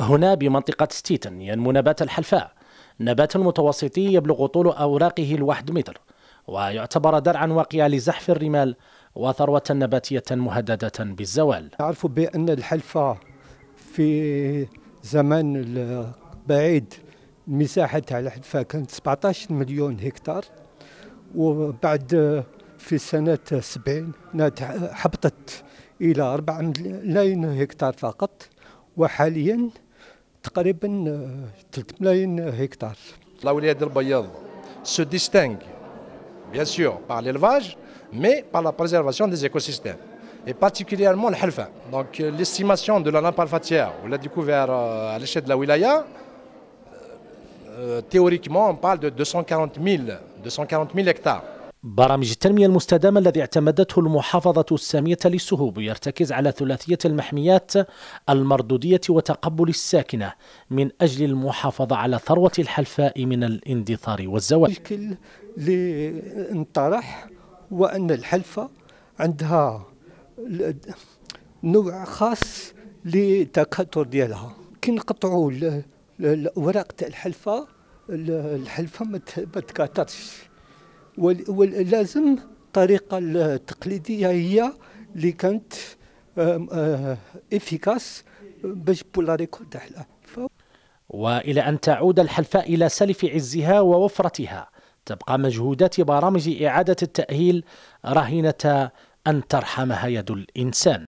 هنا بمنطقة ستيتن ينمو نبات الحلفاء نبات متوسطي يبلغ طول أوراقه الواحد متر ويعتبر درعا واقيا لزحف الرمال وثروة نباتية مهددة بالزوال أعرف بأن الحلفاء في زمان بعيد مساحة الحلفاء كانت 17 مليون هكتار وبعد في سنة 70 هبطت إلى 4 ملايين هكتار فقط وحاليا 3 La wilaya del Bayad se distingue, bien sûr, par l'élevage, mais par la préservation des écosystèmes, et particulièrement le halfa. Donc euh, l'estimation de la nappe alfatière, on l'a découvert euh, à l'échelle de la wilaya, euh, théoriquement, on parle de 240 000, 240 000 hectares. برامج التنمية المستدامة الذي اعتمدته المحافظة السامية للسهوب يرتكز على ثلاثية المحميات المردودية وتقبل الساكنة من أجل المحافظة على ثروة الحلفاء من الاندثار والزوال الكل اللي انطرح وأن الحلفة عندها نوع خاص للتكاثر ديالها كي نقطعوا الأوراق تاع الحلفة الحلفة ما تكاثرش ولازم الطريقه التقليديه هي اللي كانت آه، افيكاس باش بولاريكو ف... والى ان تعود الحلفاء الى سلف عزها ووفرتها تبقى مجهودات برامج اعاده التاهيل رهينه ان ترحمها يد الانسان